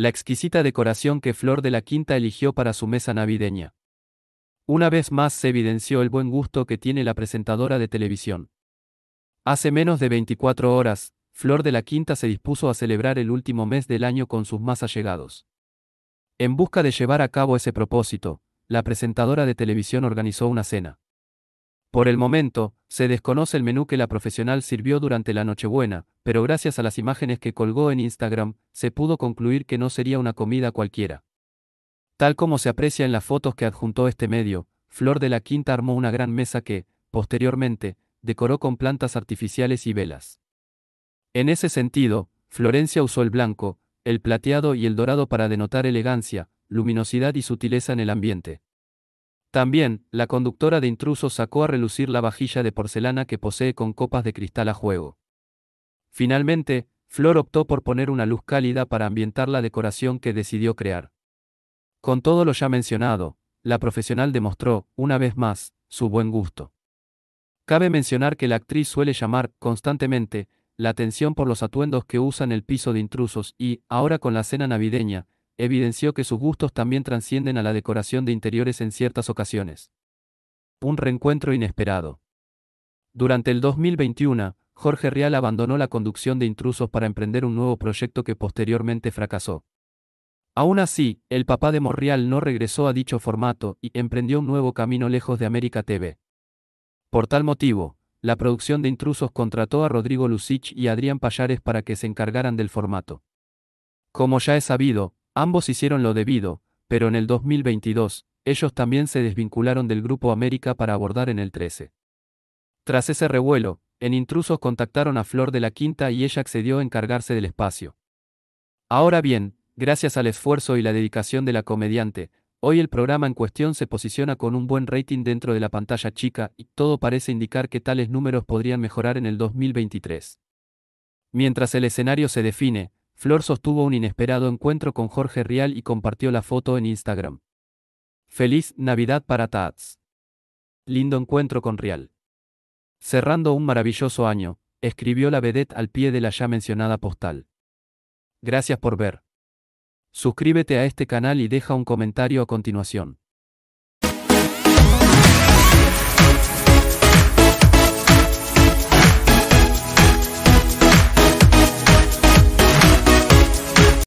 la exquisita decoración que Flor de la Quinta eligió para su mesa navideña. Una vez más se evidenció el buen gusto que tiene la presentadora de televisión. Hace menos de 24 horas, Flor de la Quinta se dispuso a celebrar el último mes del año con sus más allegados. En busca de llevar a cabo ese propósito, la presentadora de televisión organizó una cena. Por el momento, se desconoce el menú que la profesional sirvió durante la Nochebuena, pero gracias a las imágenes que colgó en Instagram, se pudo concluir que no sería una comida cualquiera. Tal como se aprecia en las fotos que adjuntó este medio, Flor de la Quinta armó una gran mesa que, posteriormente, decoró con plantas artificiales y velas. En ese sentido, Florencia usó el blanco, el plateado y el dorado para denotar elegancia, luminosidad y sutileza en el ambiente. También, la conductora de intrusos sacó a relucir la vajilla de porcelana que posee con copas de cristal a juego. Finalmente, Flor optó por poner una luz cálida para ambientar la decoración que decidió crear. Con todo lo ya mencionado, la profesional demostró, una vez más, su buen gusto. Cabe mencionar que la actriz suele llamar, constantemente, la atención por los atuendos que usa en el piso de intrusos y, ahora con la cena navideña, evidenció que sus gustos también transcienden a la decoración de interiores en ciertas ocasiones. Un reencuentro inesperado. Durante el 2021, Jorge Real abandonó la conducción de intrusos para emprender un nuevo proyecto que posteriormente fracasó. Aún así, el papá de Morreal no regresó a dicho formato y emprendió un nuevo camino lejos de América TV. Por tal motivo, la producción de Intrusos contrató a Rodrigo Lucich y Adrián Payares para que se encargaran del formato. Como ya es sabido, Ambos hicieron lo debido, pero en el 2022, ellos también se desvincularon del Grupo América para abordar en el 13. Tras ese revuelo, en intrusos contactaron a Flor de la Quinta y ella accedió a encargarse del espacio. Ahora bien, gracias al esfuerzo y la dedicación de la comediante, hoy el programa en cuestión se posiciona con un buen rating dentro de la pantalla chica y todo parece indicar que tales números podrían mejorar en el 2023. Mientras el escenario se define, Flor sostuvo un inesperado encuentro con Jorge Rial y compartió la foto en Instagram. Feliz Navidad para Tats. Lindo encuentro con Rial. Cerrando un maravilloso año, escribió la vedette al pie de la ya mencionada postal. Gracias por ver. Suscríbete a este canal y deja un comentario a continuación.